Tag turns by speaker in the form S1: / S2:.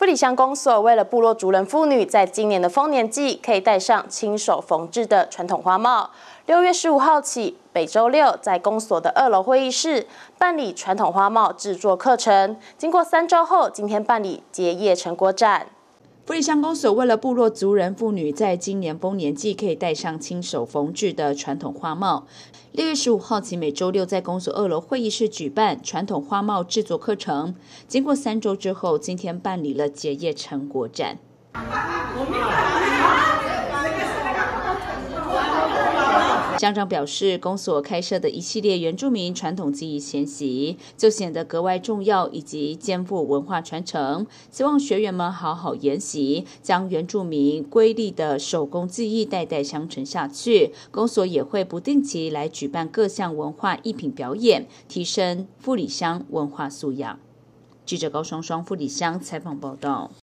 S1: 布里乡公所为了部落族人妇女，在今年的丰年祭可以戴上亲手缝制的传统花帽。六月十五号起，每周六在公所的二楼会议室办理传统花帽制作课程。经过三周后，今天办理结业成果展。
S2: 富里乡公所为了部落族人妇女在今年丰年祭可以戴上亲手缝制的传统花帽，六月十五号起每周六在公所二楼会议室举办传统花帽制作课程。经过三周之后，今天办理了结业成果展。乡长表示，公所开设的一系列原住民传统技艺研习就显得格外重要，以及肩负文化传承。希望学员们好好研习，将原住民瑰丽的手工技艺代代相承下去。公所也会不定期来举办各项文化艺品表演，提升富里乡文化素养。记者高双双，富里乡采访报道。